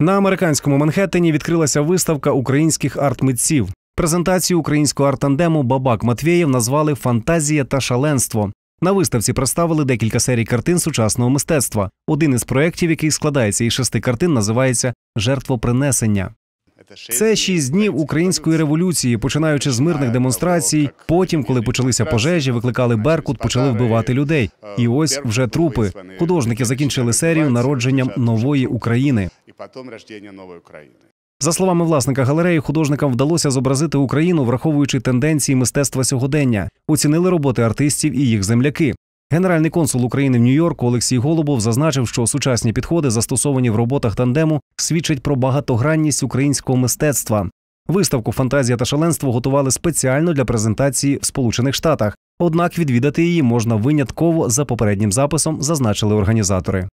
На американському Манхеттені відкрилася виставка українських артмитців. Презентацію українського арт-тандему Бабак Матвєєв назвали Фантазія та шаленство. На виставці представили декілька серій картин сучасного мистецтва. Один із проєктів, який складається із шести картин, називається Жертвопринесення. Це шість днів української революції, починаючи з мирних демонстрацій. Потім, коли почалися пожежі, викликали Беркут, почали вбивати людей. І ось вже трупи. Художники закінчили серію народженням нової України потом рождение новой Украины. За словами власника галереї, художникам вдалося зобразити Україну, враховуючи тенденції мистецтва сьогодення, оцінили роботи артистів і їх земляки. Генеральний консул України в Нью-Йорку Олексій Голубов зазначив, що сучасні підходи, застосовані в роботах тандему, свідчать про багатогранність українського мистецтва. Виставку Фантазія та шаленство готували спеціально для презентації в Сполучених Штатах однак відвідати її можна винятково за попереднім записом, зазначили організатори.